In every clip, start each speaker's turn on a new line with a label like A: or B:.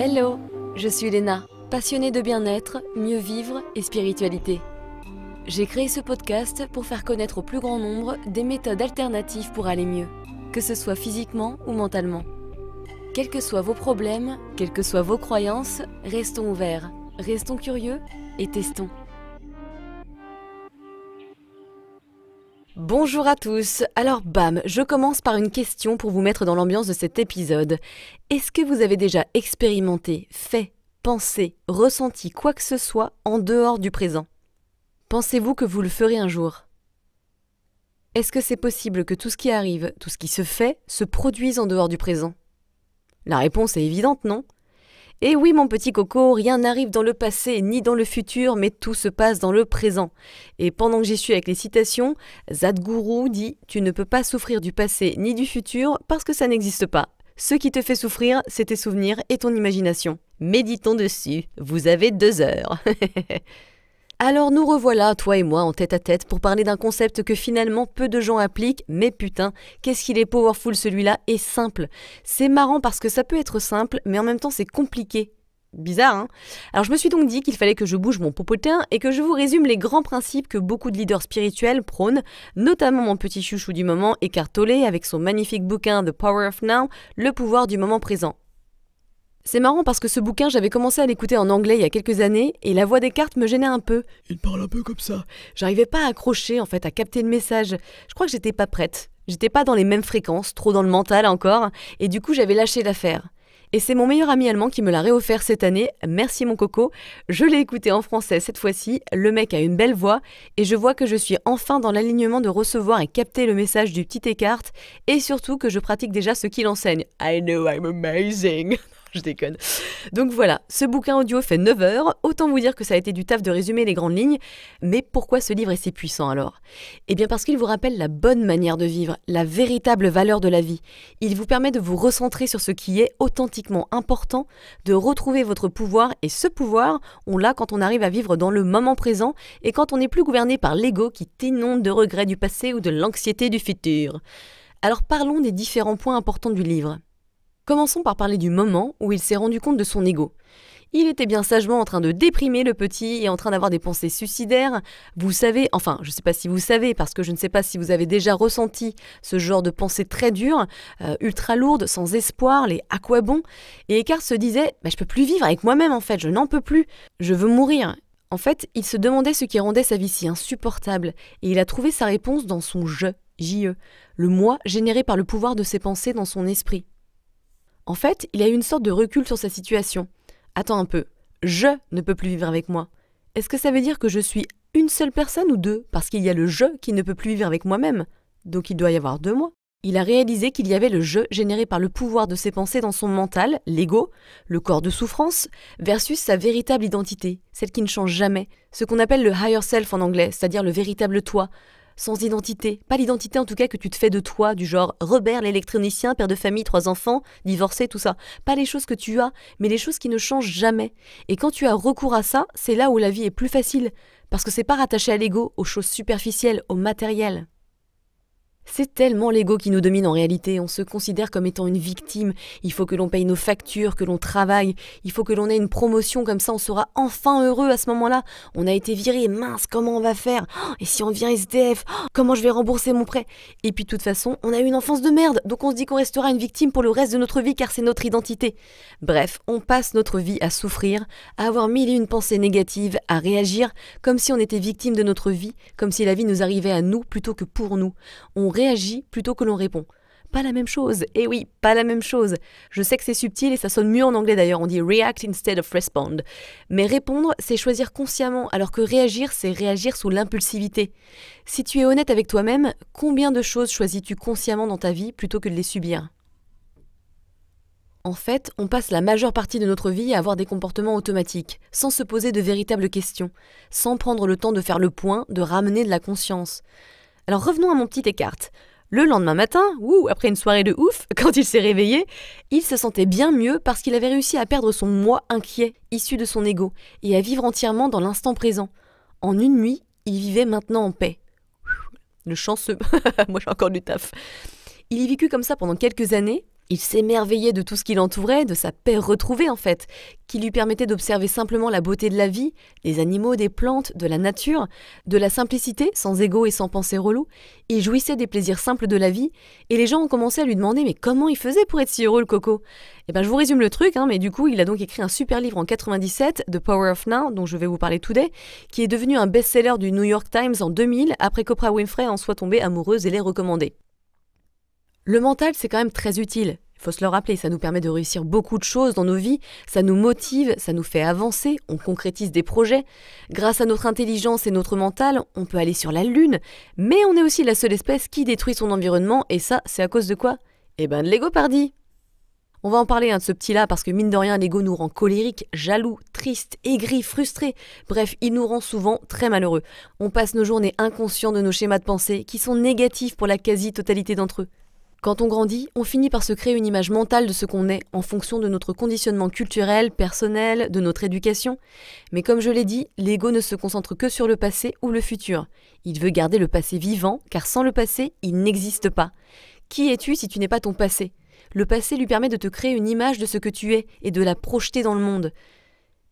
A: Hello, je suis Léna, passionnée de bien-être, mieux vivre et spiritualité. J'ai créé ce podcast pour faire connaître au plus grand nombre des méthodes alternatives pour aller mieux, que ce soit physiquement ou mentalement. Quels que soient vos problèmes, quelles que soient vos croyances, restons ouverts, restons curieux et testons. Bonjour à tous. Alors bam, je commence par une question pour vous mettre dans l'ambiance de cet épisode. Est-ce que vous avez déjà expérimenté, fait, pensé, ressenti quoi que ce soit en dehors du présent Pensez-vous que vous le ferez un jour Est-ce que c'est possible que tout ce qui arrive, tout ce qui se fait, se produise en dehors du présent La réponse est évidente, non et eh oui, mon petit coco, rien n'arrive dans le passé ni dans le futur, mais tout se passe dans le présent. Et pendant que j'y suis avec les citations, Zadguru dit Tu ne peux pas souffrir du passé ni du futur parce que ça n'existe pas. Ce qui te fait souffrir, c'est tes souvenirs et ton imagination. Méditons dessus, vous avez deux heures. Alors nous revoilà, toi et moi, en tête à tête pour parler d'un concept que finalement peu de gens appliquent, mais putain, qu'est-ce qu'il est powerful celui-là et simple. C'est marrant parce que ça peut être simple, mais en même temps c'est compliqué. Bizarre, hein Alors je me suis donc dit qu'il fallait que je bouge mon popotin et que je vous résume les grands principes que beaucoup de leaders spirituels prônent, notamment mon petit chouchou du moment, Eckhart avec son magnifique bouquin The Power of Now, le pouvoir du moment présent. C'est marrant parce que ce bouquin, j'avais commencé à l'écouter en anglais il y a quelques années et la voix des cartes me gênait un peu. Il parle un peu comme ça. J'arrivais pas à accrocher en fait, à capter le message. Je crois que j'étais pas prête. J'étais pas dans les mêmes fréquences, trop dans le mental encore, et du coup j'avais lâché l'affaire. Et c'est mon meilleur ami allemand qui me l'a réoffert cette année, merci mon coco. Je l'ai écouté en français cette fois-ci, le mec a une belle voix, et je vois que je suis enfin dans l'alignement de recevoir et capter le message du petit écart, et surtout que je pratique déjà ce qu'il enseigne. I know I'm amazing. je déconne. Donc voilà, ce bouquin audio fait 9 heures. Autant vous dire que ça a été du taf de résumer les grandes lignes. Mais pourquoi ce livre est si puissant alors Eh bien parce qu'il vous rappelle la bonne manière de vivre, la véritable valeur de la vie. Il vous permet de vous recentrer sur ce qui est authentiquement important, de retrouver votre pouvoir. Et ce pouvoir, on l'a quand on arrive à vivre dans le moment présent et quand on n'est plus gouverné par l'ego qui t'inonde de regrets du passé ou de l'anxiété du futur. Alors parlons des différents points importants du livre. Commençons par parler du moment où il s'est rendu compte de son ego. Il était bien sagement en train de déprimer le petit et en train d'avoir des pensées suicidaires. Vous savez, enfin, je ne sais pas si vous savez, parce que je ne sais pas si vous avez déjà ressenti ce genre de pensées très dures, euh, ultra lourdes, sans espoir, les à quoi bon Et Eckhart se disait bah, Je peux plus vivre avec moi-même en fait, je n'en peux plus, je veux mourir. En fait, il se demandait ce qui rendait sa vie si insupportable, et il a trouvé sa réponse dans son je, JE, le moi généré par le pouvoir de ses pensées dans son esprit. En fait, il a eu une sorte de recul sur sa situation. Attends un peu, je ne peux plus vivre avec moi. Est-ce que ça veut dire que je suis une seule personne ou deux Parce qu'il y a le je qui ne peut plus vivre avec moi-même, donc il doit y avoir deux moi. Il a réalisé qu'il y avait le je généré par le pouvoir de ses pensées dans son mental, l'ego, le corps de souffrance, versus sa véritable identité, celle qui ne change jamais, ce qu'on appelle le higher self en anglais, c'est-à-dire le véritable toi, sans identité. Pas l'identité en tout cas que tu te fais de toi, du genre Robert l'électronicien, père de famille, trois enfants, divorcé, tout ça. Pas les choses que tu as, mais les choses qui ne changent jamais. Et quand tu as recours à ça, c'est là où la vie est plus facile, parce que c'est pas rattaché à l'ego, aux choses superficielles, au matériel. C'est tellement l'ego qui nous domine en réalité, on se considère comme étant une victime, il faut que l'on paye nos factures, que l'on travaille, il faut que l'on ait une promotion, comme ça on sera enfin heureux à ce moment-là. On a été viré, mince, comment on va faire oh, Et si on devient SDF oh, Comment je vais rembourser mon prêt Et puis de toute façon, on a eu une enfance de merde, donc on se dit qu'on restera une victime pour le reste de notre vie car c'est notre identité. Bref, on passe notre vie à souffrir, à avoir mille et une pensées négatives, à réagir comme si on était victime de notre vie, comme si la vie nous arrivait à nous plutôt que pour nous réagit plutôt que l'on répond. Pas la même chose. Eh oui, pas la même chose. Je sais que c'est subtil et ça sonne mieux en anglais d'ailleurs. On dit react instead of respond. Mais répondre, c'est choisir consciemment, alors que réagir, c'est réagir sous l'impulsivité. Si tu es honnête avec toi-même, combien de choses choisis-tu consciemment dans ta vie plutôt que de les subir en fait, on passe la majeure partie de notre vie à avoir des comportements automatiques, sans se poser de véritables questions, sans prendre le temps de faire le point, de ramener de la conscience. Alors revenons à mon petit écart. Le lendemain matin, ou après une soirée de ouf, quand il s'est réveillé, il se sentait bien mieux parce qu'il avait réussi à perdre son moi inquiet, issu de son ego, et à vivre entièrement dans l'instant présent. En une nuit, il vivait maintenant en paix. Le chanceux, moi j'ai encore du taf. Il y vécut comme ça pendant quelques années, il s'émerveillait de tout ce qui l'entourait, de sa paix retrouvée en fait, qui lui permettait d'observer simplement la beauté de la vie, des animaux, des plantes, de la nature, de la simplicité, sans ego et sans pensée relou. Il jouissait des plaisirs simples de la vie, et les gens ont commencé à lui demander mais comment il faisait pour être si heureux le coco Eh ben je vous résume le truc, hein, mais du coup il a donc écrit un super livre en 97, The Power of Now, dont je vais vous parler today, qui est devenu un best-seller du New York Times en 2000 après qu'Oprah Winfrey en soit tombée amoureuse et l'ait recommandé. Le mental, c'est quand même très utile. Il faut se le rappeler, ça nous permet de réussir beaucoup de choses dans nos vies, ça nous motive, ça nous fait avancer, on concrétise des projets. Grâce à notre intelligence et notre mental, on peut aller sur la Lune, mais on est aussi la seule espèce qui détruit son environnement, et ça, c'est à cause de quoi Eh ben de l'ego pardi on va en parler hein, de ce petit-là parce que mine de rien, l'ego nous rend colérique, jaloux, triste, aigri, frustré. Bref, il nous rend souvent très malheureux. On passe nos journées inconscients de nos schémas de pensée qui sont négatifs pour la quasi-totalité d'entre eux. Quand on grandit, on finit par se créer une image mentale de ce qu'on est en fonction de notre conditionnement culturel, personnel, de notre éducation. Mais comme je l'ai dit, l'ego ne se concentre que sur le passé ou le futur. Il veut garder le passé vivant, car sans le passé, il n'existe pas. Qui es-tu si tu n'es pas ton passé Le passé lui permet de te créer une image de ce que tu es et de la projeter dans le monde.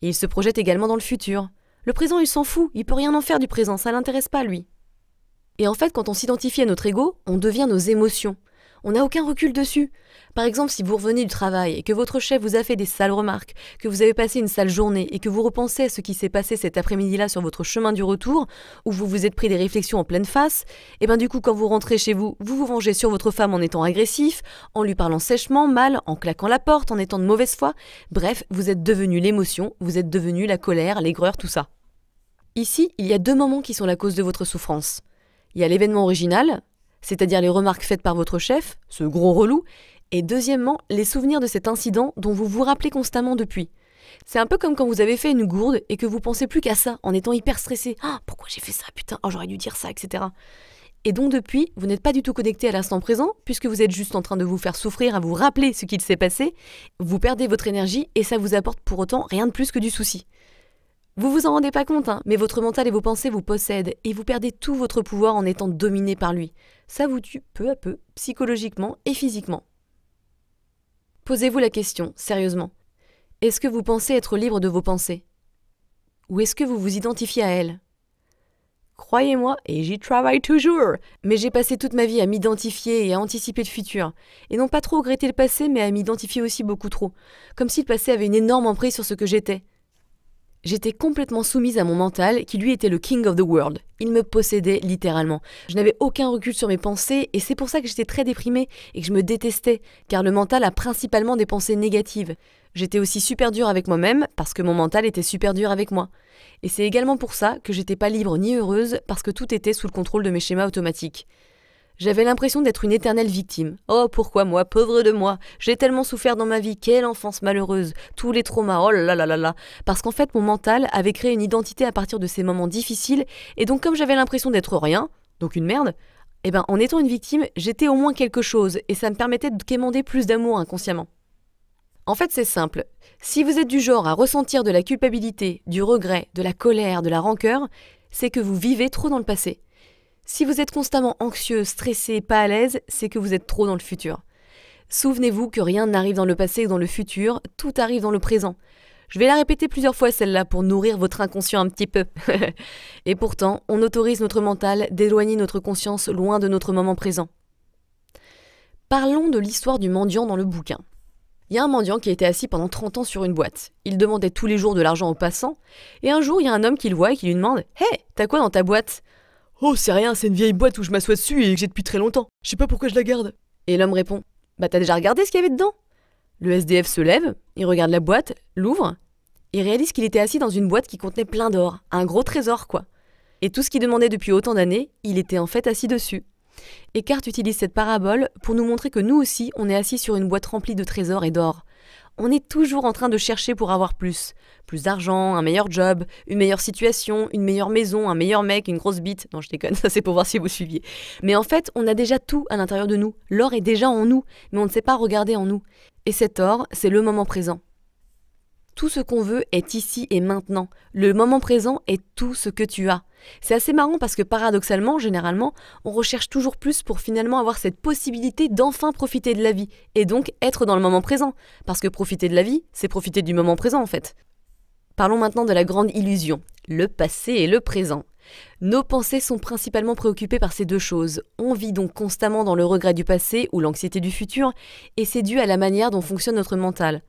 A: il se projette également dans le futur. Le présent, il s'en fout, il peut rien en faire du présent, ça l'intéresse pas lui. Et en fait, quand on s'identifie à notre ego, on devient nos émotions. On n'a aucun recul dessus. Par exemple, si vous revenez du travail et que votre chef vous a fait des sales remarques, que vous avez passé une sale journée et que vous repensez à ce qui s'est passé cet après-midi-là sur votre chemin du retour, où vous vous êtes pris des réflexions en pleine face, et eh bien du coup, quand vous rentrez chez vous, vous vous vengez sur votre femme en étant agressif, en lui parlant sèchement, mal, en claquant la porte, en étant de mauvaise foi. Bref, vous êtes devenu l'émotion, vous êtes devenu la colère, l'aigreur, tout ça. Ici, il y a deux moments qui sont la cause de votre souffrance. Il y a l'événement original, c'est-à-dire les remarques faites par votre chef, ce gros relou, et deuxièmement, les souvenirs de cet incident dont vous vous rappelez constamment depuis. C'est un peu comme quand vous avez fait une gourde et que vous pensez plus qu'à ça en étant hyper stressé. Ah, pourquoi j'ai fait ça Putain, oh, j'aurais dû dire ça, etc. Et donc depuis, vous n'êtes pas du tout connecté à l'instant présent, puisque vous êtes juste en train de vous faire souffrir à vous rappeler ce qu'il s'est passé, vous perdez votre énergie et ça vous apporte pour autant rien de plus que du souci. Vous vous en rendez pas compte, hein, mais votre mental et vos pensées vous possèdent et vous perdez tout votre pouvoir en étant dominé par lui. Ça vous tue peu à peu, psychologiquement et physiquement. Posez-vous la question, sérieusement. Est-ce que vous pensez être libre de vos pensées Ou est-ce que vous vous identifiez à elles Croyez-moi, et j'y travaille toujours, mais j'ai passé toute ma vie à m'identifier et à anticiper le futur, et non pas trop regretter le passé, mais à m'identifier aussi beaucoup trop, comme si le passé avait une énorme emprise sur ce que j'étais. J'étais complètement soumise à mon mental qui lui était le king of the world. Il me possédait littéralement. Je n'avais aucun recul sur mes pensées et c'est pour ça que j'étais très déprimée et que je me détestais, car le mental a principalement des pensées négatives. J'étais aussi super dure avec moi-même parce que mon mental était super dur avec moi. Et c'est également pour ça que j'étais pas libre ni heureuse parce que tout était sous le contrôle de mes schémas automatiques. J'avais l'impression d'être une éternelle victime. Oh, pourquoi moi, pauvre de moi J'ai tellement souffert dans ma vie, quelle enfance malheureuse, tous les traumas, oh là là là là Parce qu'en fait, mon mental avait créé une identité à partir de ces moments difficiles, et donc comme j'avais l'impression d'être rien, donc une merde, eh ben, en étant une victime, j'étais au moins quelque chose, et ça me permettait de quémander plus d'amour inconsciemment. En fait, c'est simple. Si vous êtes du genre à ressentir de la culpabilité, du regret, de la colère, de la rancœur, c'est que vous vivez trop dans le passé. Si vous êtes constamment anxieux, stressé, pas à l'aise, c'est que vous êtes trop dans le futur. Souvenez-vous que rien n'arrive dans le passé ou dans le futur, tout arrive dans le présent. Je vais la répéter plusieurs fois celle-là pour nourrir votre inconscient un petit peu. Et pourtant, on autorise notre mental d'éloigner notre conscience loin de notre moment présent. Parlons de l'histoire du mendiant dans le bouquin. Il y a un mendiant qui a été assis pendant 30 ans sur une boîte. Il demandait tous les jours de l'argent aux passants, et un jour, il y a un homme qui le voit et qui lui demande Hé, hey, t'as quoi dans ta boîte Oh, c'est rien, c'est une vieille boîte où je m'assois dessus et que j'ai depuis très longtemps. Je sais pas pourquoi je la garde. Et l'homme répond Bah, t'as déjà regardé ce qu'il y avait dedans Le SDF se lève, il regarde la boîte, l'ouvre, et réalise qu'il était assis dans une boîte qui contenait plein d'or, un gros trésor quoi. Et tout ce qu'il demandait depuis autant d'années, il était en fait assis dessus. Eckhart utilise cette parabole pour nous montrer que nous aussi, on est assis sur une boîte remplie de trésors et d'or on est toujours en train de chercher pour avoir plus. Plus d'argent, un meilleur job, une meilleure situation, une meilleure maison, un meilleur mec, une grosse bite. Non, je déconne, ça c'est pour voir si vous suiviez. Mais en fait, on a déjà tout à l'intérieur de nous. L'or est déjà en nous, mais on ne sait pas regarder en nous. Et cet or, c'est le moment présent. Tout ce qu'on veut est ici et maintenant. Le moment présent est tout ce que tu as. C'est assez marrant parce que paradoxalement, généralement, on recherche toujours plus pour finalement avoir cette possibilité d'enfin profiter de la vie et donc être dans le moment présent. Parce que profiter de la vie, c'est profiter du moment présent en fait. Parlons maintenant de la grande illusion, le passé et le présent. Nos pensées sont principalement préoccupées par ces deux choses. On vit donc constamment dans le regret du passé ou l'anxiété du futur, et c'est dû à la manière dont fonctionne notre mental.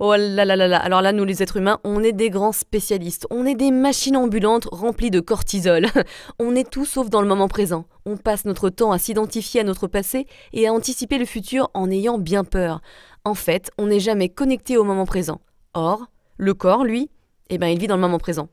A: Oh là là là là, alors là, nous les êtres humains, on est des grands spécialistes, on est des machines ambulantes remplies de cortisol. on est tout sauf dans le moment présent. On passe notre temps à s'identifier à notre passé et à anticiper le futur en ayant bien peur. En fait, on n'est jamais connecté au moment présent. Or, le corps, lui, eh bien, il vit dans le moment présent.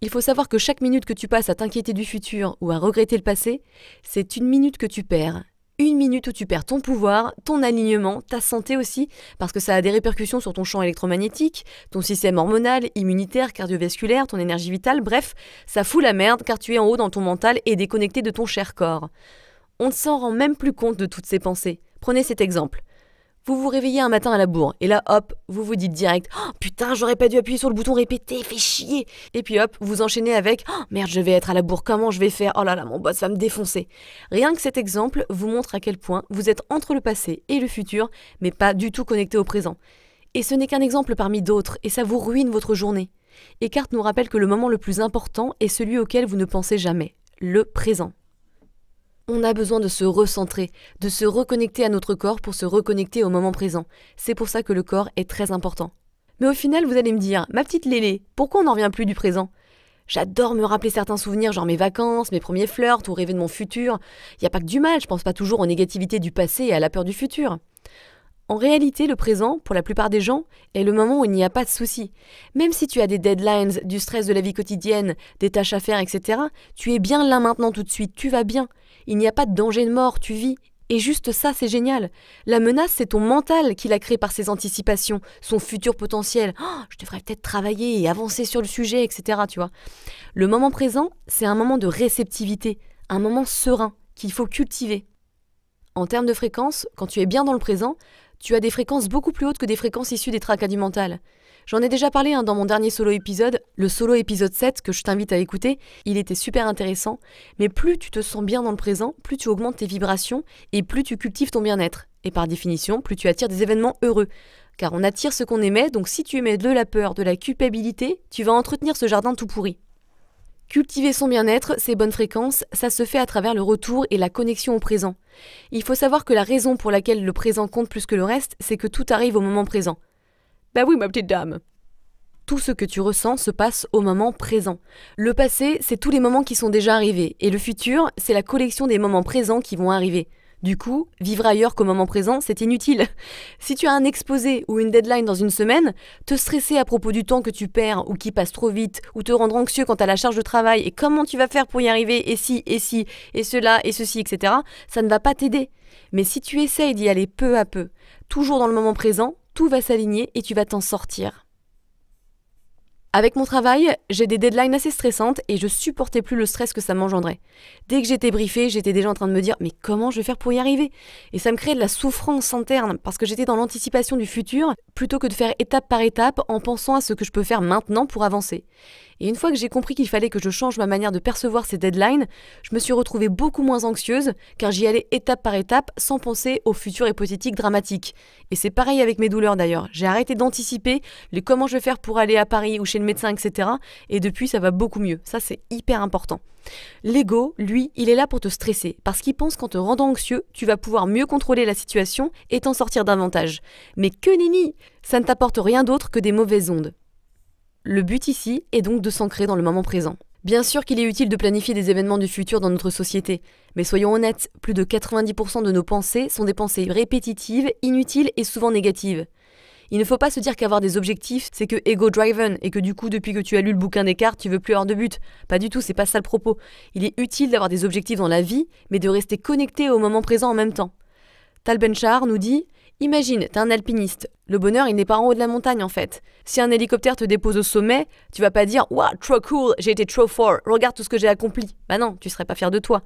A: Il faut savoir que chaque minute que tu passes à t'inquiéter du futur ou à regretter le passé, c'est une minute que tu perds une minute où tu perds ton pouvoir, ton alignement, ta santé aussi, parce que ça a des répercussions sur ton champ électromagnétique, ton système hormonal, immunitaire, cardiovasculaire, ton énergie vitale, bref, ça fout la merde car tu es en haut dans ton mental et déconnecté de ton cher corps. On ne s'en rend même plus compte de toutes ces pensées. Prenez cet exemple. Vous vous réveillez un matin à la bourre, et là, hop, vous vous dites direct oh, Putain, j'aurais pas dû appuyer sur le bouton répéter, fais chier Et puis hop, vous enchaînez avec oh, Merde, je vais être à la bourre, comment je vais faire Oh là là, mon boss va me défoncer Rien que cet exemple vous montre à quel point vous êtes entre le passé et le futur, mais pas du tout connecté au présent. Et ce n'est qu'un exemple parmi d'autres, et ça vous ruine votre journée. Eckhart nous rappelle que le moment le plus important est celui auquel vous ne pensez jamais, le présent. On a besoin de se recentrer, de se reconnecter à notre corps pour se reconnecter au moment présent. C'est pour ça que le corps est très important. Mais au final, vous allez me dire, ma petite Lélé, pourquoi on n'en revient plus du présent J'adore me rappeler certains souvenirs, genre mes vacances, mes premiers flirts ou rêver de mon futur. Il n'y a pas que du mal, je pense pas toujours aux négativités du passé et à la peur du futur. En réalité, le présent, pour la plupart des gens, est le moment où il n'y a pas de soucis. Même si tu as des deadlines, du stress de la vie quotidienne, des tâches à faire, etc., tu es bien là maintenant tout de suite, tu vas bien. Il n'y a pas de danger de mort, tu vis. Et juste ça, c'est génial. La menace, c'est ton mental qui l'a créé par ses anticipations, son futur potentiel. Oh, je devrais peut-être travailler et avancer sur le sujet, etc. Tu vois. Le moment présent, c'est un moment de réceptivité, un moment serein qu'il faut cultiver. En termes de fréquences, quand tu es bien dans le présent, tu as des fréquences beaucoup plus hautes que des fréquences issues des tracas du mental. J'en ai déjà parlé hein, dans mon dernier solo épisode, le solo épisode 7 que je t'invite à écouter. Il était super intéressant, mais plus tu te sens bien dans le présent, plus tu augmentes tes vibrations et plus tu cultives ton bien-être. Et par définition, plus tu attires des événements heureux. Car on attire ce qu'on aimait, donc si tu aimais de la peur, de la culpabilité, tu vas entretenir ce jardin tout pourri. Cultiver son bien-être, ses bonnes fréquences, ça se fait à travers le retour et la connexion au présent. Il faut savoir que la raison pour laquelle le présent compte plus que le reste, c'est que tout arrive au moment présent. Bah oui, ma petite dame. Tout ce que tu ressens se passe au moment présent. Le passé, c'est tous les moments qui sont déjà arrivés, et le futur, c'est la collection des moments présents qui vont arriver. Du coup, vivre ailleurs qu'au moment présent, c'est inutile. Si tu as un exposé ou une deadline dans une semaine, te stresser à propos du temps que tu perds ou qui passe trop vite, ou te rendre anxieux quant à la charge de travail et comment tu vas faire pour y arriver, et si, et si, et cela, et ceci, etc., ça ne va pas t'aider. Mais si tu essayes d'y aller peu à peu, toujours dans le moment présent, tout va s'aligner et tu vas t'en sortir. Avec mon travail, j'ai des deadlines assez stressantes et je supportais plus le stress que ça m'engendrait. Dès que j'étais briefée, j'étais déjà en train de me dire mais comment je vais faire pour y arriver Et ça me créait de la souffrance interne parce que j'étais dans l'anticipation du futur plutôt que de faire étape par étape en pensant à ce que je peux faire maintenant pour avancer. Et une fois que j'ai compris qu'il fallait que je change ma manière de percevoir ces deadlines, je me suis retrouvée beaucoup moins anxieuse car j'y allais étape par étape sans penser au futur hypothétique dramatiques. Et c'est pareil avec mes douleurs d'ailleurs. J'ai arrêté d'anticiper les comment je vais faire pour aller à Paris ou chez le médecin, etc. Et depuis, ça va beaucoup mieux. Ça, c'est hyper important. L'ego, lui, il est là pour te stresser, parce qu'il pense qu'en te rendant anxieux, tu vas pouvoir mieux contrôler la situation et t'en sortir davantage. Mais que nenni Ça ne t'apporte rien d'autre que des mauvaises ondes. Le but ici est donc de s'ancrer dans le moment présent. Bien sûr qu'il est utile de planifier des événements du futur dans notre société, mais soyons honnêtes, plus de 90% de nos pensées sont des pensées répétitives, inutiles et souvent négatives. Il ne faut pas se dire qu'avoir des objectifs, c'est que ego-driven et que du coup, depuis que tu as lu le bouquin des cartes, tu veux plus avoir de but. Pas du tout, c'est pas ça le propos. Il est utile d'avoir des objectifs dans la vie, mais de rester connecté au moment présent en même temps. Tal Benchar nous dit Imagine, t'es un alpiniste. Le bonheur, il n'est pas en haut de la montagne en fait. Si un hélicoptère te dépose au sommet, tu vas pas dire Wow, trop cool, j'ai été trop fort, regarde tout ce que j'ai accompli. Bah non, tu serais pas fier de toi.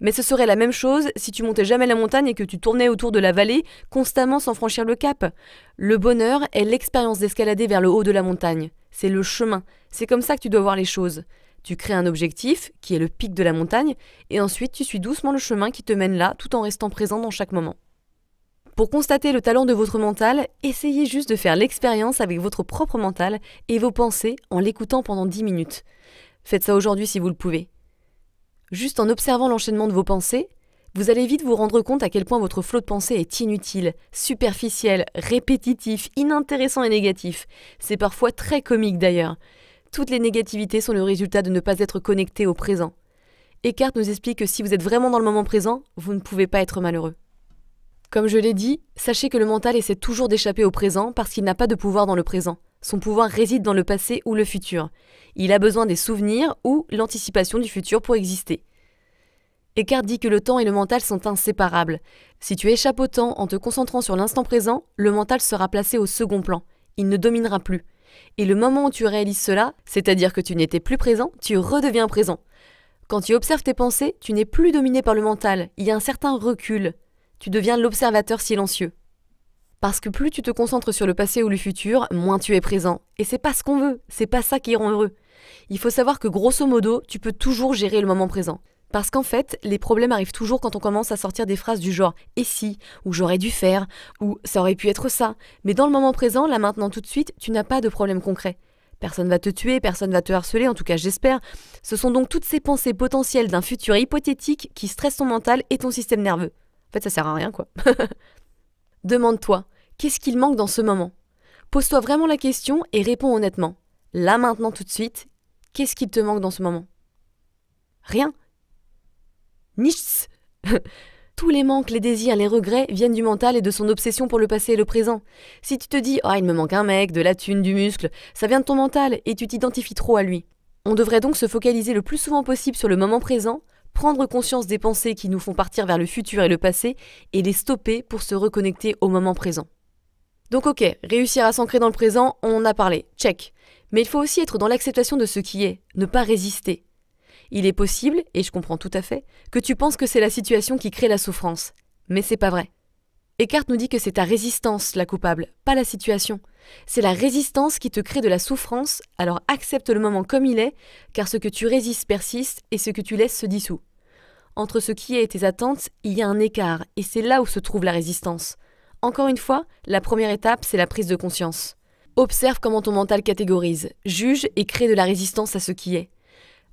A: Mais ce serait la même chose si tu montais jamais la montagne et que tu tournais autour de la vallée constamment sans franchir le cap. Le bonheur est l'expérience d'escalader vers le haut de la montagne. C'est le chemin. C'est comme ça que tu dois voir les choses. Tu crées un objectif, qui est le pic de la montagne, et ensuite tu suis doucement le chemin qui te mène là tout en restant présent dans chaque moment. Pour constater le talent de votre mental, essayez juste de faire l'expérience avec votre propre mental et vos pensées en l'écoutant pendant 10 minutes. Faites ça aujourd'hui si vous le pouvez. Juste en observant l'enchaînement de vos pensées, vous allez vite vous rendre compte à quel point votre flot de pensée est inutile, superficiel, répétitif, inintéressant et négatif. C'est parfois très comique d'ailleurs. Toutes les négativités sont le résultat de ne pas être connecté au présent. Eckhart nous explique que si vous êtes vraiment dans le moment présent, vous ne pouvez pas être malheureux. Comme je l'ai dit, sachez que le mental essaie toujours d'échapper au présent parce qu'il n'a pas de pouvoir dans le présent. Son pouvoir réside dans le passé ou le futur. Il a besoin des souvenirs ou l'anticipation du futur pour exister. Eckhart dit que le temps et le mental sont inséparables. Si tu échappes au temps en te concentrant sur l'instant présent, le mental sera placé au second plan. Il ne dominera plus. Et le moment où tu réalises cela, c'est-à-dire que tu n'étais plus présent, tu redeviens présent. Quand tu observes tes pensées, tu n'es plus dominé par le mental, il y a un certain recul tu deviens l'observateur silencieux. Parce que plus tu te concentres sur le passé ou le futur, moins tu es présent. Et c'est pas ce qu'on veut, c'est pas ça qui rend heureux. Il faut savoir que grosso modo, tu peux toujours gérer le moment présent. Parce qu'en fait, les problèmes arrivent toujours quand on commence à sortir des phrases du genre et si, ou j'aurais dû faire, ou ça aurait pu être ça. Mais dans le moment présent, là maintenant tout de suite, tu n'as pas de problème concret. Personne va te tuer, personne va te harceler, en tout cas j'espère. Ce sont donc toutes ces pensées potentielles d'un futur hypothétique qui stressent ton mental et ton système nerveux. En fait, ça sert à rien, quoi. Demande-toi, qu'est-ce qu'il manque dans ce moment Pose-toi vraiment la question et réponds honnêtement. Là maintenant, tout de suite, qu'est-ce qu'il te manque dans ce moment Rien. Nichts. Tous les manques, les désirs, les regrets viennent du mental et de son obsession pour le passé et le présent. Si tu te dis Ah, il me manque un mec, de la thune, du muscle, ça vient de ton mental et tu t'identifies trop à lui. On devrait donc se focaliser le plus souvent possible sur le moment présent prendre conscience des pensées qui nous font partir vers le futur et le passé et les stopper pour se reconnecter au moment présent. Donc ok, réussir à s'ancrer dans le présent, on en a parlé, check. Mais il faut aussi être dans l'acceptation de ce qui est, ne pas résister. Il est possible, et je comprends tout à fait, que tu penses que c'est la situation qui crée la souffrance. Mais c'est pas vrai. Eckhart nous dit que c'est ta résistance la coupable, pas la situation. C'est la résistance qui te crée de la souffrance, alors accepte le moment comme il est, car ce que tu résistes persiste et ce que tu laisses se dissout. Entre ce qui est et tes attentes, il y a un écart, et c'est là où se trouve la résistance. Encore une fois, la première étape, c'est la prise de conscience. Observe comment ton mental catégorise, juge et crée de la résistance à ce qui est.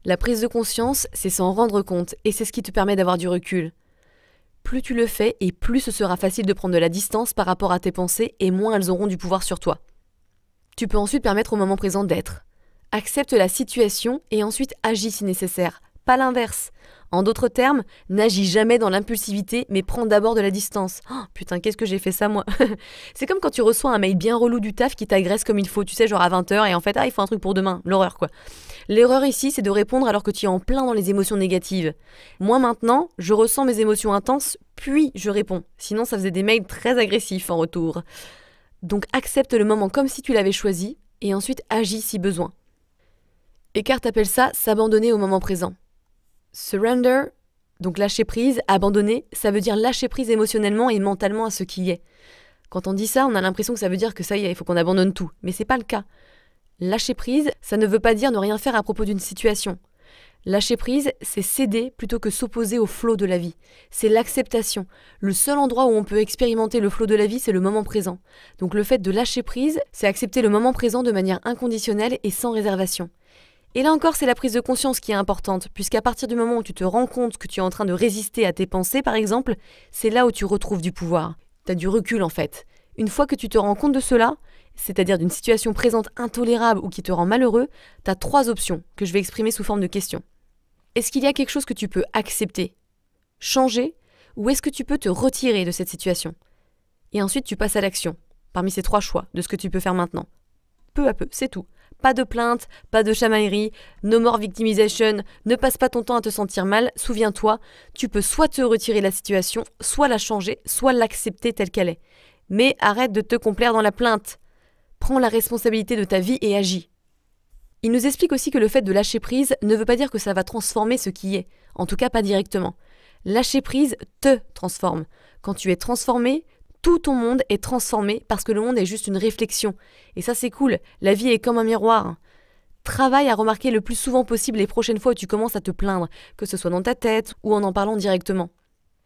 A: La prise de conscience, c'est s'en rendre compte, et c'est ce qui te permet d'avoir du recul. Plus tu le fais, et plus ce sera facile de prendre de la distance par rapport à tes pensées, et moins elles auront du pouvoir sur toi. Tu peux ensuite permettre au moment présent d'être. Accepte la situation et ensuite agis si nécessaire, pas l'inverse. En d'autres termes, n'agis jamais dans l'impulsivité, mais prends d'abord de la distance. Oh, putain, qu'est-ce que j'ai fait ça, moi C'est comme quand tu reçois un mail bien relou du taf qui t'agresse comme il faut, tu sais, genre à 20h, et en fait, ah, il faut un truc pour demain. L'horreur, quoi. L'erreur ici, c'est de répondre alors que tu es en plein dans les émotions négatives. Moi, maintenant, je ressens mes émotions intenses, puis je réponds. Sinon, ça faisait des mails très agressifs en retour. Donc accepte le moment comme si tu l'avais choisi et ensuite agis si besoin. Eckhart appelle ça s'abandonner au moment présent. Surrender, donc lâcher prise, abandonner, ça veut dire lâcher prise émotionnellement et mentalement à ce qui est. Quand on dit ça, on a l'impression que ça veut dire que ça y est, il faut qu'on abandonne tout. Mais c'est pas le cas. Lâcher prise, ça ne veut pas dire ne rien faire à propos d'une situation. Lâcher prise, c'est céder plutôt que s'opposer au flot de la vie. C'est l'acceptation. Le seul endroit où on peut expérimenter le flot de la vie, c'est le moment présent. Donc le fait de lâcher prise, c'est accepter le moment présent de manière inconditionnelle et sans réservation. Et là encore, c'est la prise de conscience qui est importante, puisqu'à partir du moment où tu te rends compte que tu es en train de résister à tes pensées, par exemple, c'est là où tu retrouves du pouvoir. Tu as du recul en fait. Une fois que tu te rends compte de cela, c'est-à-dire d'une situation présente intolérable ou qui te rend malheureux, tu as trois options que je vais exprimer sous forme de questions. Est-ce qu'il y a quelque chose que tu peux accepter, changer, ou est-ce que tu peux te retirer de cette situation Et ensuite, tu passes à l'action, parmi ces trois choix, de ce que tu peux faire maintenant. Peu à peu, c'est tout. Pas de plainte, pas de chamaillerie, no more victimisation, ne passe pas ton temps à te sentir mal, souviens-toi, tu peux soit te retirer de la situation, soit la changer, soit l'accepter telle qu'elle est. Mais arrête de te complaire dans la plainte. Prends la responsabilité de ta vie et agis. Il nous explique aussi que le fait de lâcher prise ne veut pas dire que ça va transformer ce qui est, en tout cas pas directement. Lâcher prise te transforme. Quand tu es transformé, tout ton monde est transformé parce que le monde est juste une réflexion. Et ça, c'est cool. La vie est comme un miroir. Travaille à remarquer le plus souvent possible les prochaines fois où tu commences à te plaindre, que ce soit dans ta tête ou en en parlant directement.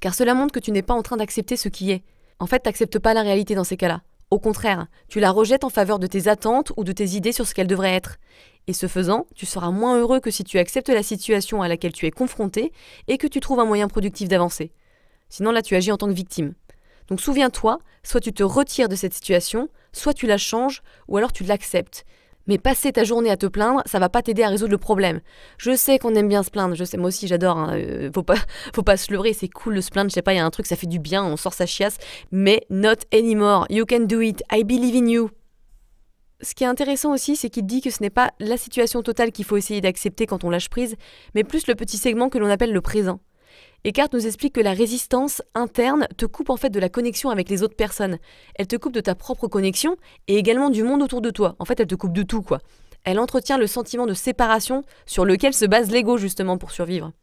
A: Car cela montre que tu n'es pas en train d'accepter ce qui est. En fait, n'acceptes pas la réalité dans ces cas-là. Au contraire, tu la rejettes en faveur de tes attentes ou de tes idées sur ce qu'elle devrait être. Et ce faisant, tu seras moins heureux que si tu acceptes la situation à laquelle tu es confronté et que tu trouves un moyen productif d'avancer. Sinon là, tu agis en tant que victime. Donc souviens-toi, soit tu te retires de cette situation, soit tu la changes, ou alors tu l'acceptes. Mais passer ta journée à te plaindre, ça va pas t'aider à résoudre le problème. Je sais qu'on aime bien se plaindre, je sais, moi aussi j'adore, hein, euh, faut, pas, faut pas se leurrer, c'est cool de se plaindre, je sais pas, il y a un truc, ça fait du bien, on sort sa chiasse, mais not anymore, you can do it, I believe in you. Ce qui est intéressant aussi, c'est qu'il dit que ce n'est pas la situation totale qu'il faut essayer d'accepter quand on lâche prise, mais plus le petit segment que l'on appelle le présent. Eckhart nous explique que la résistance interne te coupe en fait de la connexion avec les autres personnes. Elle te coupe de ta propre connexion et également du monde autour de toi. En fait, elle te coupe de tout, quoi. Elle entretient le sentiment de séparation sur lequel se base l'ego justement pour survivre.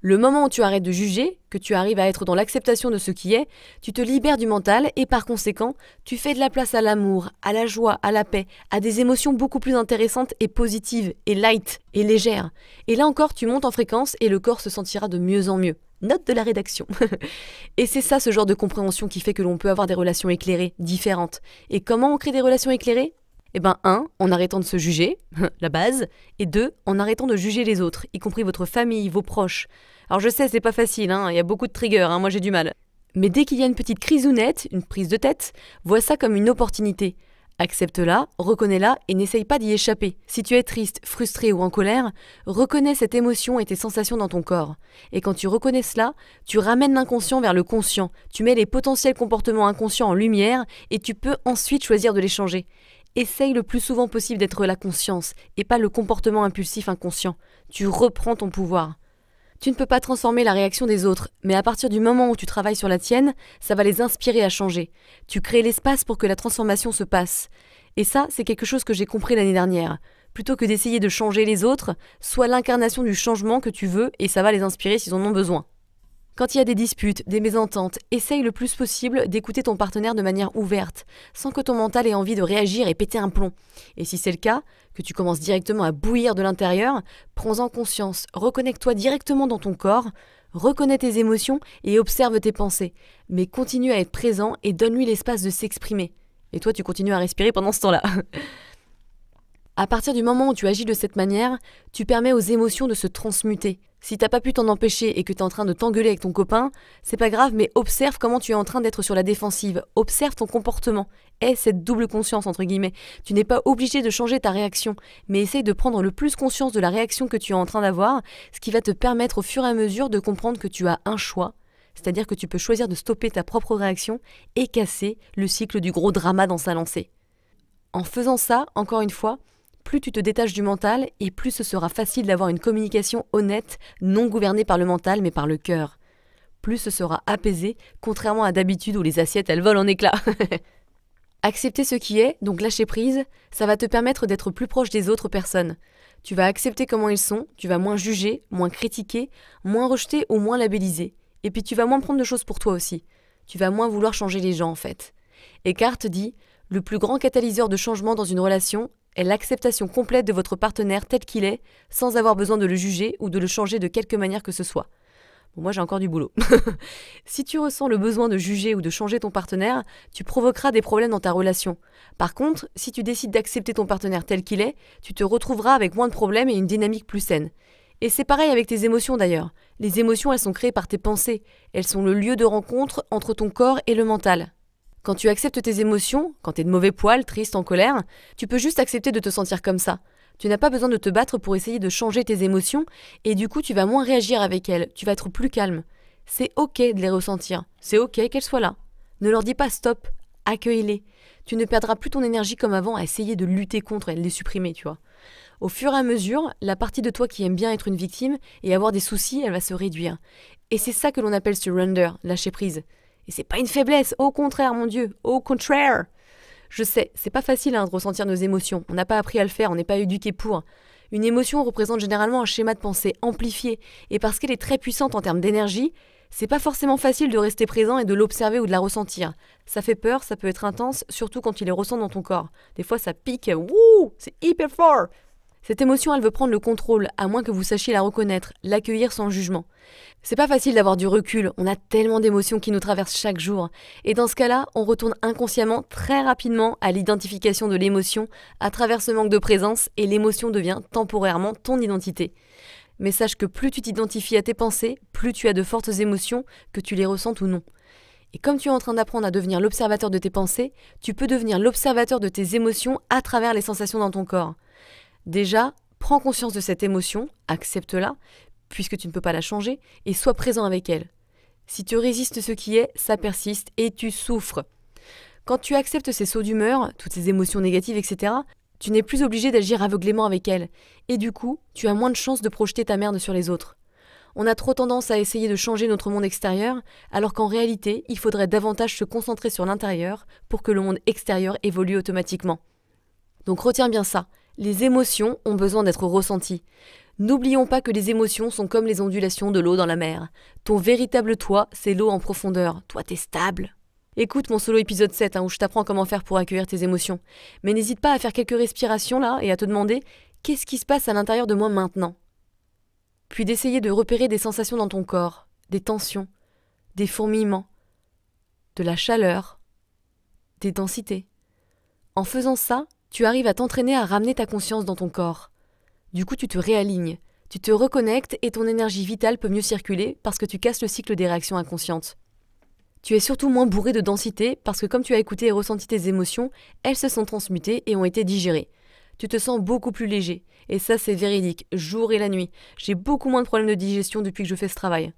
A: Le moment où tu arrêtes de juger, que tu arrives à être dans l'acceptation de ce qui est, tu te libères du mental et par conséquent, tu fais de la place à l'amour, à la joie, à la paix, à des émotions beaucoup plus intéressantes et positives, et light, et légères. Et là encore, tu montes en fréquence et le corps se sentira de mieux en mieux. Note de la rédaction. et c'est ça ce genre de compréhension qui fait que l'on peut avoir des relations éclairées, différentes. Et comment on crée des relations éclairées Eh bien un, En arrêtant de se juger, la base, et deux, En arrêtant de juger les autres, y compris votre famille, vos proches. Alors je sais, c'est pas facile, hein, il y a beaucoup de triggers, hein, moi j'ai du mal. Mais dès qu'il y a une petite crise ou nette, une prise de tête, vois ça comme une opportunité. Accepte-la, reconnais-la et n'essaye pas d'y échapper. Si tu es triste, frustré ou en colère, reconnais cette émotion et tes sensations dans ton corps. Et quand tu reconnais cela, tu ramènes l'inconscient vers le conscient, tu mets les potentiels comportements inconscients en lumière et tu peux ensuite choisir de les changer. Essaye le plus souvent possible d'être la conscience et pas le comportement impulsif inconscient. Tu reprends ton pouvoir. Tu ne peux pas transformer la réaction des autres, mais à partir du moment où tu travailles sur la tienne, ça va les inspirer à changer. Tu crées l'espace pour que la transformation se passe. Et ça, c'est quelque chose que j'ai compris l'année dernière. Plutôt que d'essayer de changer les autres, sois l'incarnation du changement que tu veux et ça va les inspirer s'ils en ont besoin. Quand il y a des disputes, des mésententes, essaye le plus possible d'écouter ton partenaire de manière ouverte, sans que ton mental ait envie de réagir et péter un plomb. Et si c'est le cas, que tu commences directement à bouillir de l'intérieur, prends-en conscience, reconnecte-toi directement dans ton corps, reconnais tes émotions et observe tes pensées, mais continue à être présent et donne-lui l'espace de s'exprimer. Et toi, tu continues à respirer pendant ce temps-là. À partir du moment où tu agis de cette manière, tu permets aux émotions de se transmuter. Si t'as pas pu t'en empêcher et que tu es en train de t'engueuler avec ton copain, c'est pas grave, mais observe comment tu es en train d'être sur la défensive. Observe ton comportement. Aie cette double conscience, entre guillemets. Tu n'es pas obligé de changer ta réaction, mais essaye de prendre le plus conscience de la réaction que tu es en train d'avoir, ce qui va te permettre au fur et à mesure de comprendre que tu as un choix, c'est-à-dire que tu peux choisir de stopper ta propre réaction et casser le cycle du gros drama dans sa lancée. En faisant ça, encore une fois, plus tu te détaches du mental et plus ce sera facile d'avoir une communication honnête, non gouvernée par le mental mais par le cœur. Plus ce sera apaisé, contrairement à d'habitude où les assiettes elles volent en éclats. Accepter ce qui est, donc lâcher prise, ça va te permettre d'être plus proche des autres personnes. Tu vas accepter comment ils sont, tu vas moins juger, moins critiquer, moins rejeter ou moins labelliser. Et puis tu vas moins prendre de choses pour toi aussi. Tu vas moins vouloir changer les gens en fait. Eckhart dit le plus grand catalyseur de changement dans une relation est l'acceptation complète de votre partenaire tel qu'il est, sans avoir besoin de le juger ou de le changer de quelque manière que ce soit. Bon, moi j'ai encore du boulot. si tu ressens le besoin de juger ou de changer ton partenaire, tu provoqueras des problèmes dans ta relation. Par contre, si tu décides d'accepter ton partenaire tel qu'il est, tu te retrouveras avec moins de problèmes et une dynamique plus saine. Et c'est pareil avec tes émotions d'ailleurs. Les émotions, elles sont créées par tes pensées. Elles sont le lieu de rencontre entre ton corps et le mental. Quand tu acceptes tes émotions, quand t'es de mauvais poil, triste, en colère, tu peux juste accepter de te sentir comme ça. Tu n'as pas besoin de te battre pour essayer de changer tes émotions et du coup tu vas moins réagir avec elles, tu vas être plus calme. C'est ok de les ressentir, c'est ok qu'elles soient là. Ne leur dis pas stop, accueille-les. Tu ne perdras plus ton énergie comme avant à essayer de lutter contre et de les supprimer, tu vois. Au fur et à mesure, la partie de toi qui aime bien être une victime et avoir des soucis, elle va se réduire. Et c'est ça que l'on appelle surrender, lâcher prise. Et c'est pas une faiblesse, au contraire, mon Dieu, au contraire. Je sais, c'est pas facile hein, de ressentir nos émotions, on n'a pas appris à le faire, on n'est pas éduqué pour. Une émotion représente généralement un schéma de pensée amplifié, et parce qu'elle est très puissante en termes d'énergie, c'est pas forcément facile de rester présent et de l'observer ou de la ressentir. Ça fait peur, ça peut être intense, surtout quand il est ressenti dans ton corps. Des fois ça pique, wouh, c'est hyper fort cette émotion, elle veut prendre le contrôle, à moins que vous sachiez la reconnaître, l'accueillir sans jugement. C'est pas facile d'avoir du recul, on a tellement d'émotions qui nous traversent chaque jour. Et dans ce cas-là, on retourne inconsciemment très rapidement à l'identification de l'émotion à travers ce manque de présence et l'émotion devient temporairement ton identité. Mais sache que plus tu t'identifies à tes pensées, plus tu as de fortes émotions, que tu les ressentes ou non. Et comme tu es en train d'apprendre à devenir l'observateur de tes pensées, tu peux devenir l'observateur de tes émotions à travers les sensations dans ton corps. Déjà, prends conscience de cette émotion, accepte-la, puisque tu ne peux pas la changer, et sois présent avec elle. Si tu résistes ce qui est, ça persiste et tu souffres. Quand tu acceptes ces sauts d'humeur, toutes ces émotions négatives, etc., tu n'es plus obligé d'agir aveuglément avec elles, et du coup, tu as moins de chances de projeter ta merde sur les autres. On a trop tendance à essayer de changer notre monde extérieur, alors qu'en réalité, il faudrait davantage se concentrer sur l'intérieur pour que le monde extérieur évolue automatiquement. Donc retiens bien ça, les émotions ont besoin d'être ressenties. N'oublions pas que les émotions sont comme les ondulations de l'eau dans la mer. Ton véritable toi, c'est l'eau en profondeur. Toi, t'es stable. Écoute mon solo épisode 7 hein, où je t'apprends comment faire pour accueillir tes émotions. Mais n'hésite pas à faire quelques respirations là et à te demander qu'est-ce qui se passe à l'intérieur de moi maintenant. Puis d'essayer de repérer des sensations dans ton corps, des tensions, des fourmillements, de la chaleur, des densités. En faisant ça, tu arrives à t'entraîner à ramener ta conscience dans ton corps. Du coup, tu te réalignes, tu te reconnectes et ton énergie vitale peut mieux circuler parce que tu casses le cycle des réactions inconscientes. Tu es surtout moins bourré de densité parce que comme tu as écouté et ressenti tes émotions, elles se sont transmutées et ont été digérées. Tu te sens beaucoup plus léger. Et ça, c'est véridique, jour et la nuit. J'ai beaucoup moins de problèmes de digestion depuis que je fais ce travail.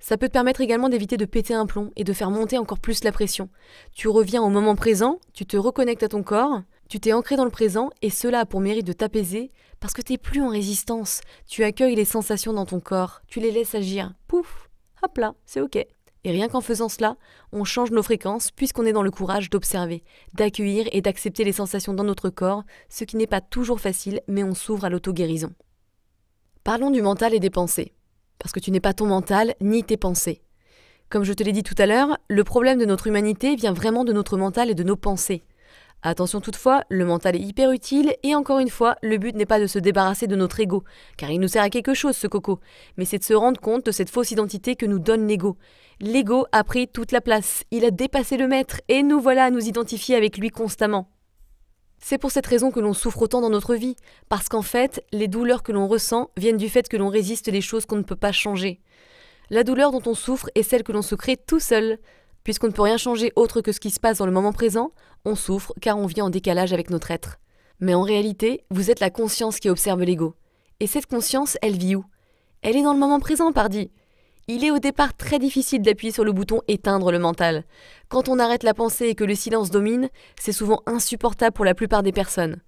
A: Ça peut te permettre également d'éviter de péter un plomb et de faire monter encore plus la pression. Tu reviens au moment présent, tu te reconnectes à ton corps, tu t'es ancré dans le présent et cela a pour mérite de t'apaiser parce que t'es plus en résistance. Tu accueilles les sensations dans ton corps, tu les laisses agir. Pouf, hop là, c'est ok. Et rien qu'en faisant cela, on change nos fréquences puisqu'on est dans le courage d'observer, d'accueillir et d'accepter les sensations dans notre corps, ce qui n'est pas toujours facile, mais on s'ouvre à l'auto-guérison. Parlons du mental et des pensées. Parce que tu n'es pas ton mental ni tes pensées. Comme je te l'ai dit tout à l'heure, le problème de notre humanité vient vraiment de notre mental et de nos pensées. Attention toutefois, le mental est hyper utile et encore une fois, le but n'est pas de se débarrasser de notre ego, car il nous sert à quelque chose ce coco, mais c'est de se rendre compte de cette fausse identité que nous donne l'ego. L'ego a pris toute la place, il a dépassé le maître et nous voilà à nous identifier avec lui constamment. C'est pour cette raison que l'on souffre autant dans notre vie, parce qu'en fait, les douleurs que l'on ressent viennent du fait que l'on résiste les choses qu'on ne peut pas changer. La douleur dont on souffre est celle que l'on se crée tout seul. Puisqu'on ne peut rien changer autre que ce qui se passe dans le moment présent, on souffre car on vit en décalage avec notre être. Mais en réalité, vous êtes la conscience qui observe l'ego. Et cette conscience, elle vit où Elle est dans le moment présent, pardi. Il est au départ très difficile d'appuyer sur le bouton éteindre le mental. Quand on arrête la pensée et que le silence domine, c'est souvent insupportable pour la plupart des personnes.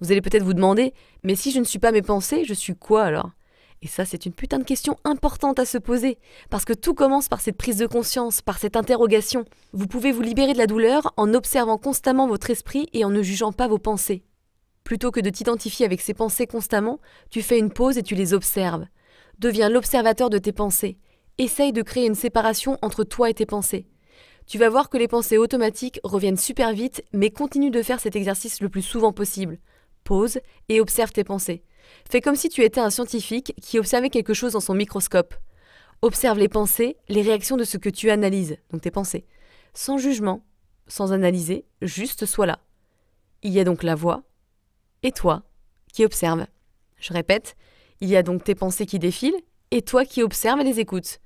A: Vous allez peut-être vous demander, mais si je ne suis pas mes pensées, je suis quoi alors et ça, c'est une putain de question importante à se poser, parce que tout commence par cette prise de conscience, par cette interrogation. Vous pouvez vous libérer de la douleur en observant constamment votre esprit et en ne jugeant pas vos pensées. Plutôt que de t'identifier avec ces pensées constamment, tu fais une pause et tu les observes. Deviens l'observateur de tes pensées. Essaye de créer une séparation entre toi et tes pensées. Tu vas voir que les pensées automatiques reviennent super vite, mais continue de faire cet exercice le plus souvent possible. Pause et observe tes pensées. Fais comme si tu étais un scientifique qui observait quelque chose dans son microscope. Observe les pensées, les réactions de ce que tu analyses, donc tes pensées. Sans jugement, sans analyser, juste sois là. Il y a donc la voix et toi qui observes. Je répète, il y a donc tes pensées qui défilent et toi qui observes et les écoutes.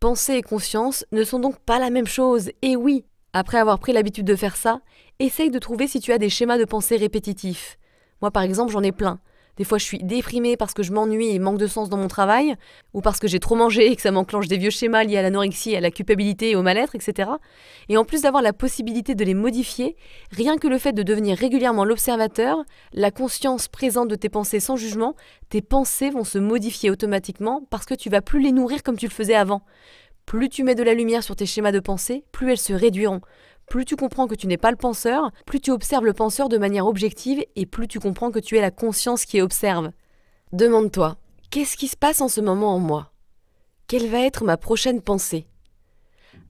A: Pensée et conscience ne sont donc pas la même chose, et oui, après avoir pris l'habitude de faire ça, essaye de trouver si tu as des schémas de pensée répétitifs. Moi par exemple j'en ai plein. Des fois, je suis déprimée parce que je m'ennuie et manque de sens dans mon travail, ou parce que j'ai trop mangé et que ça m'enclenche des vieux schémas liés à l'anorexie, à la culpabilité et au mal-être, etc. Et en plus d'avoir la possibilité de les modifier, rien que le fait de devenir régulièrement l'observateur, la conscience présente de tes pensées sans jugement, tes pensées vont se modifier automatiquement parce que tu vas plus les nourrir comme tu le faisais avant. Plus tu mets de la lumière sur tes schémas de pensée, plus elles se réduiront, plus tu comprends que tu n'es pas le penseur, plus tu observes le penseur de manière objective et plus tu comprends que tu es la conscience qui observe. Demande-toi, qu'est-ce qui se passe en ce moment en moi Quelle va être ma prochaine pensée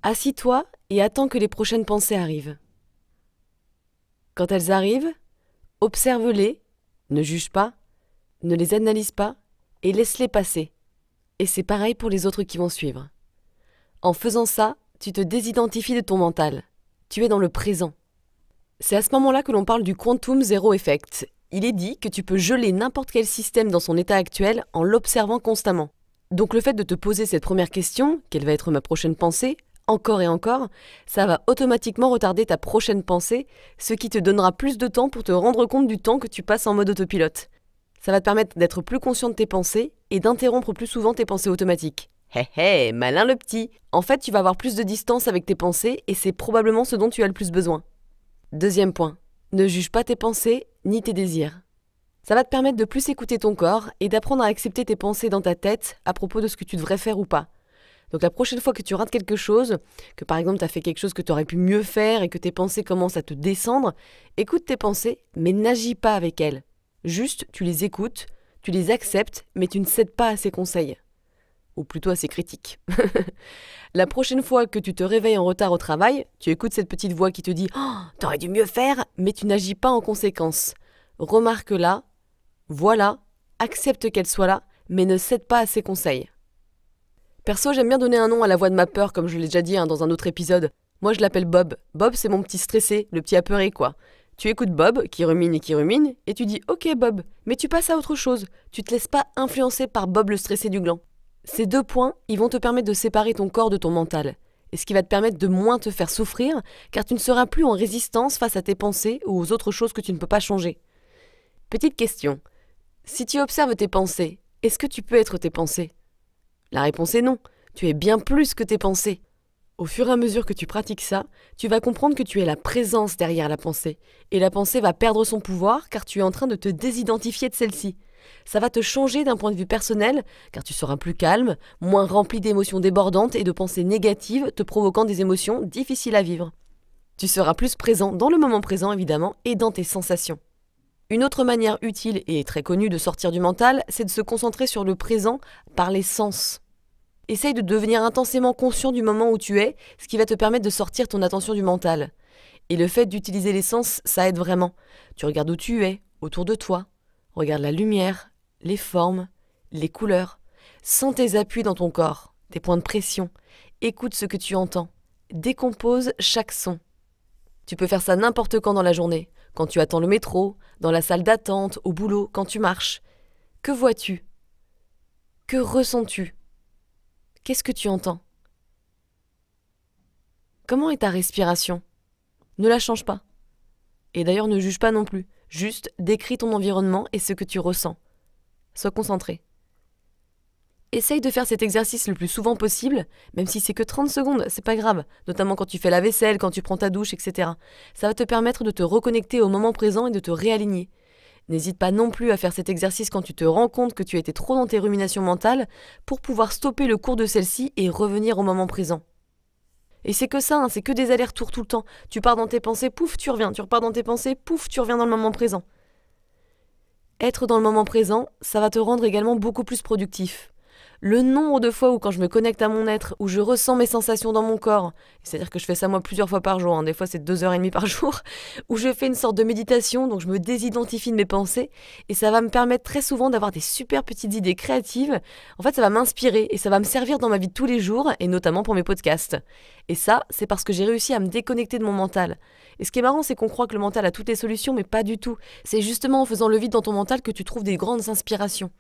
A: Assis-toi et attends que les prochaines pensées arrivent. Quand elles arrivent, observe-les, ne juge pas, ne les analyse pas et laisse-les passer. Et c'est pareil pour les autres qui vont suivre. En faisant ça, tu te désidentifies de ton mental tu es dans le présent. C'est à ce moment-là que l'on parle du quantum zero effect. Il est dit que tu peux geler n'importe quel système dans son état actuel en l'observant constamment. Donc le fait de te poser cette première question, quelle va être ma prochaine pensée, encore et encore, ça va automatiquement retarder ta prochaine pensée, ce qui te donnera plus de temps pour te rendre compte du temps que tu passes en mode autopilote. Ça va te permettre d'être plus conscient de tes pensées et d'interrompre plus souvent tes pensées automatiques. Hé hé, malin le petit En fait, tu vas avoir plus de distance avec tes pensées et c'est probablement ce dont tu as le plus besoin. Deuxième point, ne juge pas tes pensées ni tes désirs. Ça va te permettre de plus écouter ton corps et d'apprendre à accepter tes pensées dans ta tête à propos de ce que tu devrais faire ou pas. Donc la prochaine fois que tu rates quelque chose, que par exemple tu as fait quelque chose que tu aurais pu mieux faire et que tes pensées commencent à te descendre, écoute tes pensées mais n'agis pas avec elles. Juste, tu les écoutes, tu les acceptes mais tu ne cèdes pas à ces conseils ou plutôt à ses critiques. la prochaine fois que tu te réveilles en retard au travail, tu écoutes cette petite voix qui te dit oh, T'aurais dû mieux faire, mais tu n'agis pas en conséquence. Remarque-la, voilà, accepte qu'elle soit là, mais ne cède pas à ses conseils. Perso, j'aime bien donner un nom à la voix de ma peur, comme je l'ai déjà dit hein, dans un autre épisode. Moi, je l'appelle Bob. Bob, c'est mon petit stressé, le petit apeuré, quoi. Tu écoutes Bob, qui rumine et qui rumine, et tu dis Ok, Bob, mais tu passes à autre chose. Tu te laisses pas influencer par Bob le stressé du gland. Ces deux points, ils vont te permettre de séparer ton corps de ton mental, et ce qui va te permettre de moins te faire souffrir, car tu ne seras plus en résistance face à tes pensées ou aux autres choses que tu ne peux pas changer. Petite question. Si tu observes tes pensées, est-ce que tu peux être tes pensées La réponse est non. Tu es bien plus que tes pensées. Au fur et à mesure que tu pratiques ça, tu vas comprendre que tu es la présence derrière la pensée, et la pensée va perdre son pouvoir car tu es en train de te désidentifier de celle-ci. Ça va te changer d'un point de vue personnel, car tu seras plus calme, moins rempli d'émotions débordantes et de pensées négatives te provoquant des émotions difficiles à vivre. Tu seras plus présent dans le moment présent, évidemment, et dans tes sensations. Une autre manière utile et très connue de sortir du mental, c'est de se concentrer sur le présent par les sens. Essaye de devenir intensément conscient du moment où tu es, ce qui va te permettre de sortir ton attention du mental. Et le fait d'utiliser les sens, ça aide vraiment. Tu regardes où tu es, autour de toi, Regarde la lumière, les formes, les couleurs. Sens tes appuis dans ton corps, tes points de pression. Écoute ce que tu entends. Décompose chaque son. Tu peux faire ça n'importe quand dans la journée, quand tu attends le métro, dans la salle d'attente, au boulot, quand tu marches. Que vois-tu Que ressens-tu Qu'est-ce que tu entends Comment est ta respiration Ne la change pas. Et d'ailleurs ne juge pas non plus. Juste décris ton environnement et ce que tu ressens. Sois concentré. Essaye de faire cet exercice le plus souvent possible, même si c'est que 30 secondes, c'est pas grave, notamment quand tu fais la vaisselle, quand tu prends ta douche, etc. Ça va te permettre de te reconnecter au moment présent et de te réaligner. N'hésite pas non plus à faire cet exercice quand tu te rends compte que tu as été trop dans tes ruminations mentales pour pouvoir stopper le cours de celle-ci et revenir au moment présent. Et c'est que ça, hein, c'est que des allers-retours tout le temps. Tu pars dans tes pensées, pouf, tu reviens. Tu repars dans tes pensées, pouf, tu reviens dans le moment présent. Être dans le moment présent, ça va te rendre également beaucoup plus productif le nombre de fois où quand je me connecte à mon être, où je ressens mes sensations dans mon corps, c'est-à-dire que je fais ça moi plusieurs fois par jour, hein, des fois c'est deux heures et demie par jour, où je fais une sorte de méditation, donc je me désidentifie de mes pensées, et ça va me permettre très souvent d'avoir des super petites idées créatives. En fait, ça va m'inspirer et ça va me servir dans ma vie tous les jours, et notamment pour mes podcasts. Et ça, c'est parce que j'ai réussi à me déconnecter de mon mental. Et ce qui est marrant, c'est qu'on croit que le mental a toutes les solutions, mais pas du tout. C'est justement en faisant le vide dans ton mental que tu trouves des grandes inspirations.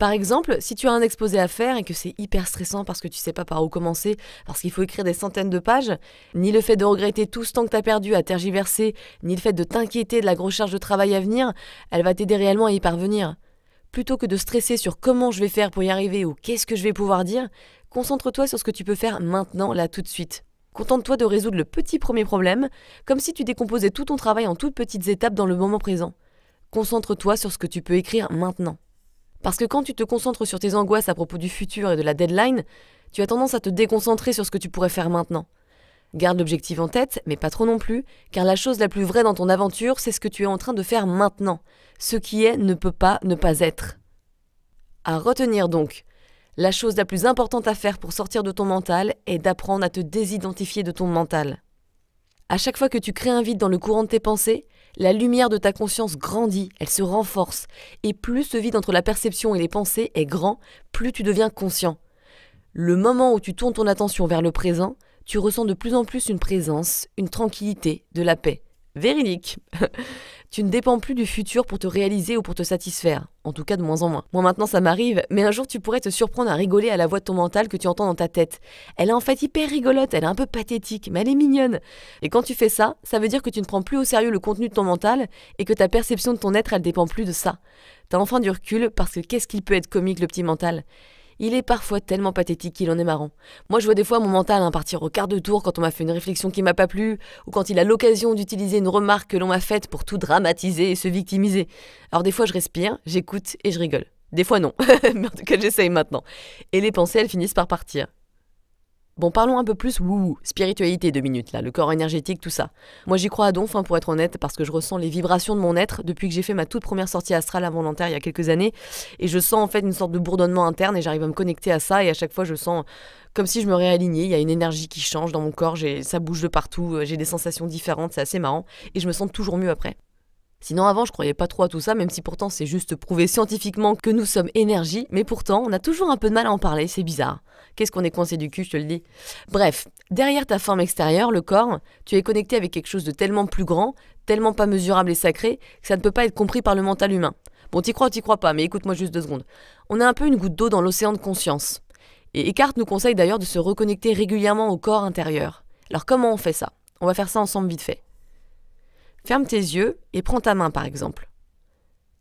A: Par exemple, si tu as un exposé à faire et que c'est hyper stressant parce que tu sais pas par où commencer, parce qu'il faut écrire des centaines de pages, ni le fait de regretter tout ce temps que tu as perdu à tergiverser, ni le fait de t'inquiéter de la grosse charge de travail à venir, elle va t'aider réellement à y parvenir. Plutôt que de stresser sur comment je vais faire pour y arriver ou qu'est-ce que je vais pouvoir dire, concentre-toi sur ce que tu peux faire maintenant, là tout de suite. Contente-toi de résoudre le petit premier problème, comme si tu décomposais tout ton travail en toutes petites étapes dans le moment présent. Concentre-toi sur ce que tu peux écrire maintenant. Parce que quand tu te concentres sur tes angoisses à propos du futur et de la deadline, tu as tendance à te déconcentrer sur ce que tu pourrais faire maintenant. Garde l'objectif en tête, mais pas trop non plus, car la chose la plus vraie dans ton aventure, c'est ce que tu es en train de faire maintenant. Ce qui est ne peut pas ne pas être. À retenir donc, la chose la plus importante à faire pour sortir de ton mental est d'apprendre à te désidentifier de ton mental. À chaque fois que tu crées un vide dans le courant de tes pensées, la lumière de ta conscience grandit, elle se renforce, et plus ce vide entre la perception et les pensées est grand, plus tu deviens conscient. Le moment où tu tournes ton attention vers le présent, tu ressens de plus en plus une présence, une tranquillité, de la paix. Vérinique. tu ne dépends plus du futur pour te réaliser ou pour te satisfaire. En tout cas, de moins en moins. Moi, maintenant, ça m'arrive, mais un jour, tu pourrais te surprendre à rigoler à la voix de ton mental que tu entends dans ta tête. Elle est en fait hyper rigolote, elle est un peu pathétique, mais elle est mignonne. Et quand tu fais ça, ça veut dire que tu ne prends plus au sérieux le contenu de ton mental et que ta perception de ton être, elle dépend plus de ça. T'as enfin du recul parce que qu'est-ce qu'il peut être comique, le petit mental il est parfois tellement pathétique qu'il en est marrant. Moi, je vois des fois mon mental hein, partir au quart de tour quand on m'a fait une réflexion qui m'a pas plu, ou quand il a l'occasion d'utiliser une remarque que l'on m'a faite pour tout dramatiser et se victimiser. Alors des fois, je respire, j'écoute et je rigole. Des fois non, mais en tout cas j'essaye maintenant. Et les pensées, elles finissent par partir. Bon, parlons un peu plus wouh, spiritualité deux minutes là, le corps énergétique, tout ça. Moi j'y crois à donf, hein, pour être honnête, parce que je ressens les vibrations de mon être depuis que j'ai fait ma toute première sortie astrale involontaire il y a quelques années, et je sens en fait une sorte de bourdonnement interne, et j'arrive à me connecter à ça, et à chaque fois je sens comme si je me réalignais, il y a une énergie qui change dans mon corps, ça bouge de partout, euh, j'ai des sensations différentes, c'est assez marrant, et je me sens toujours mieux après. Sinon avant je croyais pas trop à tout ça, même si pourtant c'est juste prouvé scientifiquement que nous sommes énergie, mais pourtant on a toujours un peu de mal à en parler, c'est bizarre. Qu'est-ce qu'on est coincé du cul, je te le dis. Bref, derrière ta forme extérieure, le corps, tu es connecté avec quelque chose de tellement plus grand, tellement pas mesurable et sacré, que ça ne peut pas être compris par le mental humain. Bon, t'y crois t'y crois pas, mais écoute-moi juste deux secondes. On a un peu une goutte d'eau dans l'océan de conscience. Et Eckhart nous conseille d'ailleurs de se reconnecter régulièrement au corps intérieur. Alors comment on fait ça On va faire ça ensemble vite fait. Ferme tes yeux et prends ta main par exemple.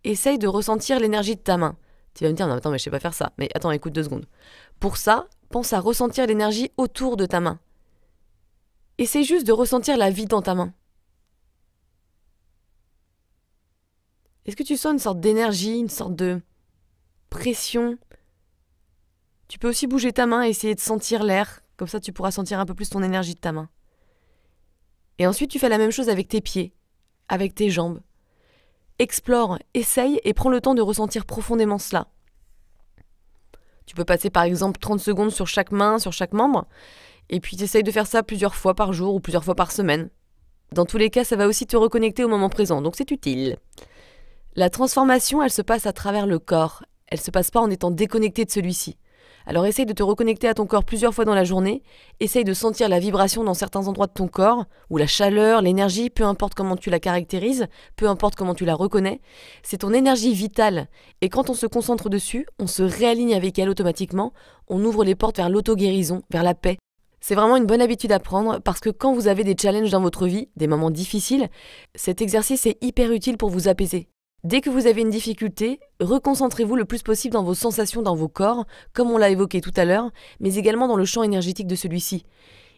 A: Essaye de ressentir l'énergie de ta main. Tu vas me dire, non, attends, mais je sais pas faire ça. Mais attends, écoute deux secondes. Pour ça, pense à ressentir l'énergie autour de ta main. Essaye juste de ressentir la vie dans ta main. Est-ce que tu sens une sorte d'énergie, une sorte de pression Tu peux aussi bouger ta main et essayer de sentir l'air. Comme ça, tu pourras sentir un peu plus ton énergie de ta main. Et ensuite, tu fais la même chose avec tes pieds avec tes jambes. Explore, essaye et prends le temps de ressentir profondément cela. Tu peux passer par exemple 30 secondes sur chaque main, sur chaque membre, et puis t'essayes de faire ça plusieurs fois par jour ou plusieurs fois par semaine. Dans tous les cas, ça va aussi te reconnecter au moment présent, donc c'est utile. La transformation, elle se passe à travers le corps, elle se passe pas en étant déconnecté de celui-ci. Alors essaye de te reconnecter à ton corps plusieurs fois dans la journée, essaye de sentir la vibration dans certains endroits de ton corps, ou la chaleur, l'énergie, peu importe comment tu la caractérises, peu importe comment tu la reconnais, c'est ton énergie vitale, et quand on se concentre dessus, on se réaligne avec elle automatiquement, on ouvre les portes vers l'auto-guérison, vers la paix. C'est vraiment une bonne habitude à prendre parce que quand vous avez des challenges dans votre vie, des moments difficiles, cet exercice est hyper utile pour vous apaiser. Dès que vous avez une difficulté, reconcentrez-vous le plus possible dans vos sensations dans vos corps, comme on l'a évoqué tout à l'heure, mais également dans le champ énergétique de celui-ci.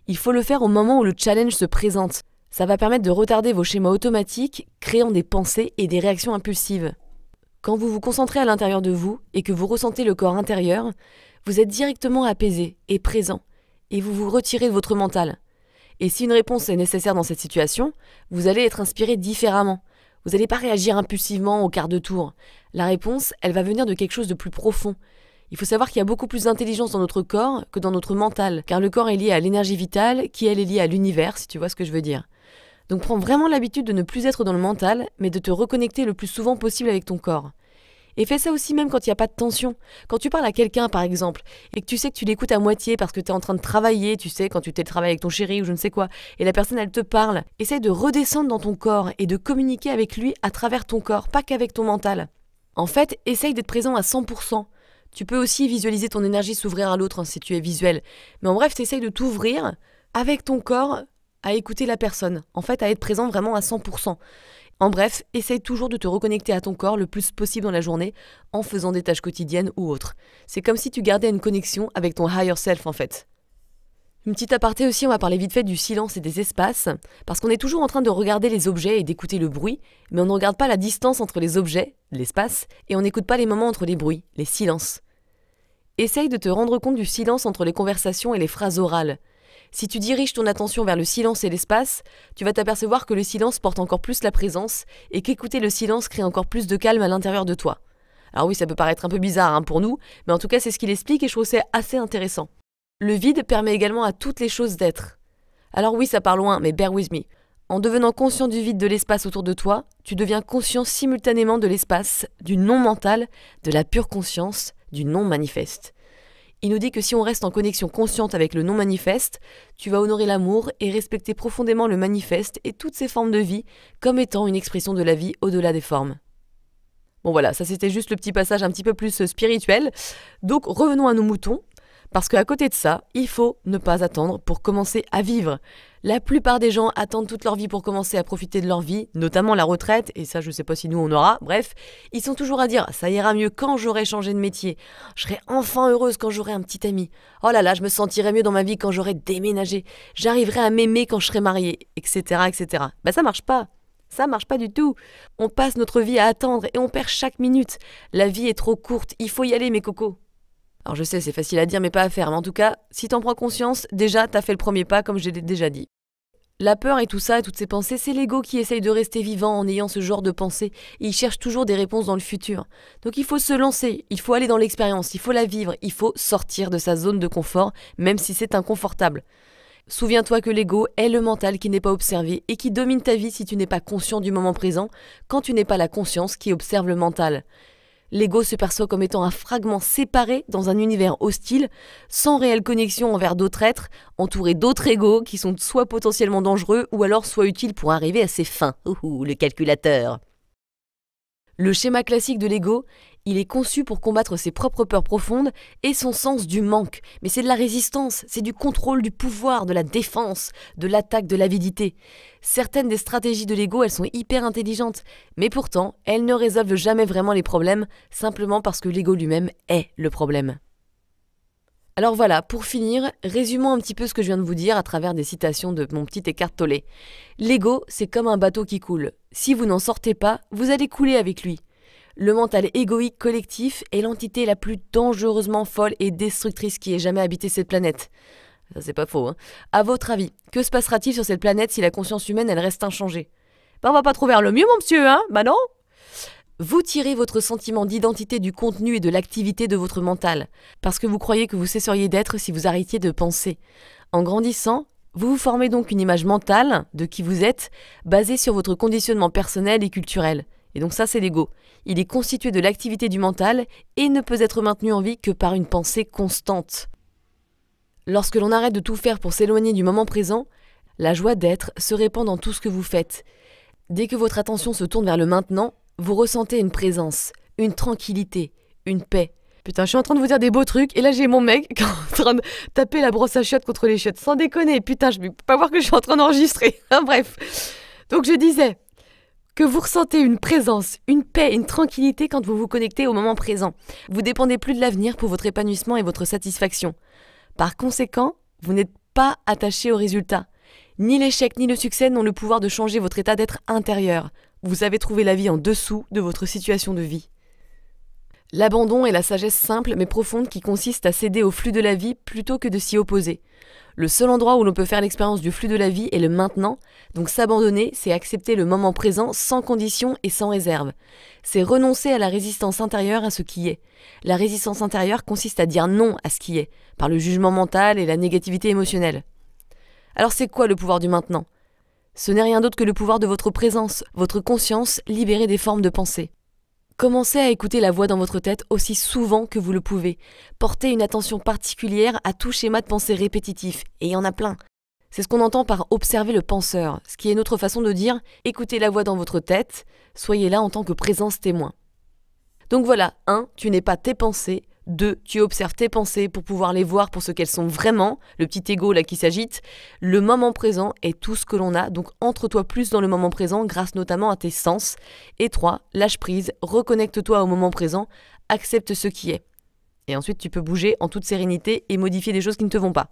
A: Il faut le faire au moment où le challenge se présente. Ça va permettre de retarder vos schémas automatiques, créant des pensées et des réactions impulsives. Quand vous vous concentrez à l'intérieur de vous et que vous ressentez le corps intérieur, vous êtes directement apaisé et présent, et vous vous retirez de votre mental. Et si une réponse est nécessaire dans cette situation, vous allez être inspiré différemment vous n'allez pas réagir impulsivement au quart de tour. La réponse, elle va venir de quelque chose de plus profond. Il faut savoir qu'il y a beaucoup plus d'intelligence dans notre corps que dans notre mental, car le corps est lié à l'énergie vitale, qui elle est liée à l'univers, si tu vois ce que je veux dire. Donc prends vraiment l'habitude de ne plus être dans le mental, mais de te reconnecter le plus souvent possible avec ton corps. Et fais ça aussi même quand il n'y a pas de tension. Quand tu parles à quelqu'un, par exemple, et que tu sais que tu l'écoutes à moitié parce que tu es en train de travailler, tu sais, quand tu t'es travail avec ton chéri ou je ne sais quoi, et la personne, elle te parle, essaye de redescendre dans ton corps et de communiquer avec lui à travers ton corps, pas qu'avec ton mental. En fait, essaye d'être présent à 100%. Tu peux aussi visualiser ton énergie s'ouvrir à l'autre hein, si tu es visuel. Mais en bref, t'essayes de t'ouvrir avec ton corps à écouter la personne. En fait, à être présent vraiment à 100%. En bref, essaye toujours de te reconnecter à ton corps le plus possible dans la journée en faisant des tâches quotidiennes ou autres. C'est comme si tu gardais une connexion avec ton higher self en fait. Une petite aparté aussi, on va parler vite fait du silence et des espaces, parce qu'on est toujours en train de regarder les objets et d'écouter le bruit, mais on ne regarde pas la distance entre les objets, l'espace, et on n'écoute pas les moments entre les bruits, les silences. Essaye de te rendre compte du silence entre les conversations et les phrases orales. Si tu diriges ton attention vers le silence et l'espace, tu vas t'apercevoir que le silence porte encore plus la présence et qu'écouter le silence crée encore plus de calme à l'intérieur de toi. Alors oui, ça peut paraître un peu bizarre hein, pour nous, mais en tout cas c'est ce qu'il explique et je trouve ça assez intéressant. Le vide permet également à toutes les choses d'être. Alors oui, ça part loin, mais bear with me. En devenant conscient du vide de l'espace autour de toi, tu deviens conscient simultanément de l'espace, du non mental, de la pure conscience, du non manifeste. Il nous dit que si on reste en connexion consciente avec le non manifeste, tu vas honorer l'amour et respecter profondément le manifeste et toutes ses formes de vie comme étant une expression de la vie au-delà des formes. Bon voilà, ça c'était juste le petit passage un petit peu plus euh, spirituel. Donc revenons à nos moutons. Parce qu'à côté de ça, il faut ne pas attendre pour commencer à vivre. La plupart des gens attendent toute leur vie pour commencer à profiter de leur vie, notamment la retraite, et ça je sais pas si nous on aura, bref, ils sont toujours à dire ça ira mieux quand j'aurai changé de métier, je serai enfin heureuse quand j'aurai un petit ami, oh là là je me sentirai mieux dans ma vie quand j'aurai déménagé, j'arriverai à m'aimer quand je serai mariée, etc. etc. Bah ça marche pas. Ça marche pas du tout. On passe notre vie à attendre et on perd chaque minute. La vie est trop courte, il faut y aller mes cocos. Alors je sais, c'est facile à dire mais pas à faire, mais en tout cas, si t'en prends conscience, déjà t'as fait le premier pas comme je l'ai déjà dit. La peur et tout ça, et toutes ces pensées, c'est l'ego qui essaye de rester vivant en ayant ce genre de pensée. et Il cherche toujours des réponses dans le futur. Donc il faut se lancer, il faut aller dans l'expérience, il faut la vivre, il faut sortir de sa zone de confort, même si c'est inconfortable. Souviens-toi que l'ego est le mental qui n'est pas observé et qui domine ta vie si tu n'es pas conscient du moment présent, quand tu n'es pas la conscience qui observe le mental l'ego se perçoit comme étant un fragment séparé dans un univers hostile, sans réelle connexion envers d'autres êtres, entouré d'autres égaux qui sont soit potentiellement dangereux ou alors soit utiles pour arriver à ses fins. Ouh, le calculateur. Le schéma classique de l'ego il est conçu pour combattre ses propres peurs profondes et son sens du manque. Mais c'est de la résistance, c'est du contrôle du pouvoir, de la défense, de l'attaque, de l'avidité. Certaines des stratégies de l'ego, elles sont hyper intelligentes, mais pourtant, elles ne résolvent jamais vraiment les problèmes, simplement parce que l'ego lui-même est le problème. Alors voilà, pour finir, résumons un petit peu ce que je viens de vous dire à travers des citations de mon petit Eckhart Tolle. L'ego, c'est comme un bateau qui coule. Si vous n'en sortez pas, vous allez couler avec lui. Le mental égoïque collectif est l'entité la plus dangereusement folle et destructrice qui ait jamais habité cette planète. Ça, c'est pas faux. Hein. À votre avis, que se passera-t-il sur cette planète si la conscience humaine, elle reste inchangée Bah, on va pas trop vers le mieux, mon monsieur, hein Bah non vous tirez votre sentiment d'identité du contenu et de l'activité de votre mental, parce que vous croyez que vous cesseriez d'être si vous arrêtiez de penser. En grandissant, vous vous formez donc une image mentale de qui vous êtes, basée sur votre conditionnement personnel et culturel. Et donc ça, c'est l'ego. Il est constitué de l'activité du mental et ne peut être maintenu en vie que par une pensée constante. Lorsque l'on arrête de tout faire pour s'éloigner du moment présent, la joie d'être se répand dans tout ce que vous faites. Dès que votre attention se tourne vers le maintenant, vous ressentez une présence, une tranquillité, une paix. Putain, je suis en train de vous dire des beaux trucs et là j'ai mon mec qui en train de taper la brosse à chiottes contre les chiottes. Sans déconner, putain, je ne peux pas voir que je suis en train d'enregistrer. bref. Donc je disais, que vous ressentez une présence, une paix, une tranquillité quand vous vous connectez au moment présent. Vous dépendez plus de l'avenir pour votre épanouissement et votre satisfaction. Par conséquent, vous n'êtes pas attaché au résultat. Ni l'échec ni le succès n'ont le pouvoir de changer votre état d'être intérieur. Vous avez trouvé la vie en dessous de votre situation de vie. L'abandon est la sagesse simple mais profonde qui consiste à céder au flux de la vie plutôt que de s'y opposer. Le seul endroit où l'on peut faire l'expérience du flux de la vie est le maintenant, donc s'abandonner, c'est accepter le moment présent sans condition et sans réserve. C'est renoncer à la résistance intérieure à ce qui est. La résistance intérieure consiste à dire non à ce qui est, par le jugement mental et la négativité émotionnelle. Alors c'est quoi le pouvoir du maintenant Ce n'est rien d'autre que le pouvoir de votre présence, votre conscience libérée des formes de pensée. Commencez à écouter la voix dans votre tête aussi souvent que vous le pouvez. Portez une attention particulière à tout schéma de pensée répétitif, et il y en a plein. C'est ce qu'on entend par observer le penseur, ce qui est notre façon de dire écoutez la voix dans votre tête, soyez là en tant que présence témoin. Donc voilà, 1. Tu n'es pas tes pensées, 2. Tu observes tes pensées pour pouvoir les voir pour ce qu'elles sont vraiment, le petit ego là qui s'agite. Le moment présent est tout ce que l'on a, donc entre-toi plus dans le moment présent grâce notamment à tes sens. Et 3. Lâche prise, reconnecte-toi au moment présent, accepte ce qui est. Et ensuite, tu peux bouger en toute sérénité et modifier des choses qui ne te vont pas.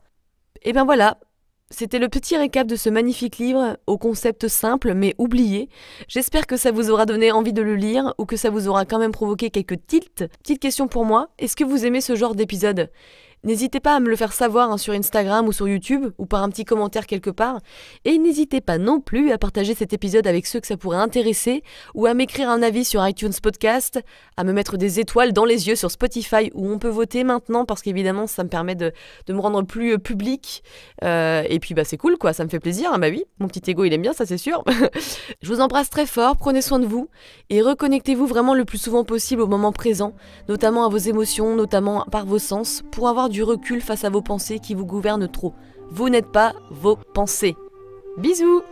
A: Et bien voilà, c'était le petit récap de ce magnifique livre, au concept simple mais oublié. J'espère que ça vous aura donné envie de le lire ou que ça vous aura quand même provoqué quelques tilts. Petite question pour moi, est-ce que vous aimez ce genre d'épisode N'hésitez pas à me le faire savoir hein, sur Instagram ou sur YouTube ou par un petit commentaire quelque part. Et n'hésitez pas non plus à partager cet épisode avec ceux que ça pourrait intéresser ou à m'écrire un avis sur iTunes Podcast, à me mettre des étoiles dans les yeux sur Spotify où on peut voter maintenant parce qu'évidemment ça me permet de, me rendre plus euh, public. Euh, et puis bah c'est cool quoi, ça me fait plaisir. Hein. bah mon petit ego il aime bien ça c'est sûr. Je vous embrasse très fort, prenez soin de vous et reconnectez-vous vraiment le plus souvent possible au moment présent, notamment à vos émotions, notamment par vos sens, pour avoir du recul face à vos pensées qui vous gouvernent trop. Vous n'êtes pas vos pensées. Bisous